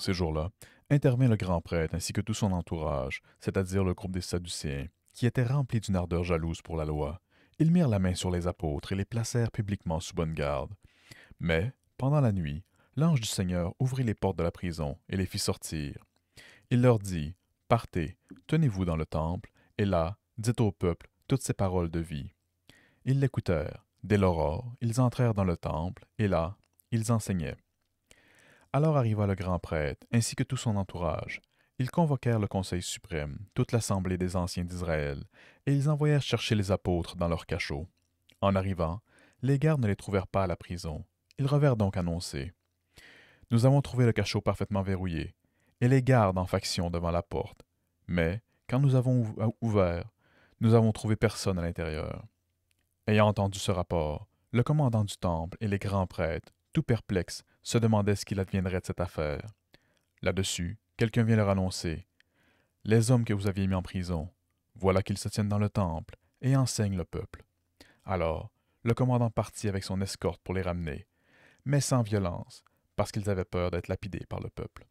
ces jours-là, intervint le grand prêtre ainsi que tout son entourage, c'est-à-dire le groupe des Sadducéens, qui était rempli d'une ardeur jalouse pour la loi. Ils mirent la main sur les apôtres et les placèrent publiquement sous bonne garde. Mais, pendant la nuit, l'ange du Seigneur ouvrit les portes de la prison et les fit sortir. Il leur dit, Partez, tenez-vous dans le temple, et là, dites au peuple toutes ces paroles de vie. Ils l'écoutèrent. Dès l'aurore, ils entrèrent dans le temple, et là, ils enseignaient. Alors arriva le grand prêtre, ainsi que tout son entourage. Ils convoquèrent le Conseil suprême, toute l'assemblée des anciens d'Israël, et ils envoyèrent chercher les apôtres dans leur cachot. En arrivant, les gardes ne les trouvèrent pas à la prison. Ils revinrent donc annoncer. Nous avons trouvé le cachot parfaitement verrouillé, et les gardes en faction devant la porte. Mais, quand nous avons ouvert, nous avons trouvé personne à l'intérieur. Ayant entendu ce rapport, le commandant du temple et les grands prêtres tout perplexe, se demandait ce qu'il adviendrait de cette affaire. Là-dessus, quelqu'un vient leur annoncer Les hommes que vous aviez mis en prison, voilà qu'ils se tiennent dans le temple et enseignent le peuple. Alors, le commandant partit avec son escorte pour les ramener, mais sans violence, parce qu'ils avaient peur d'être lapidés par le peuple.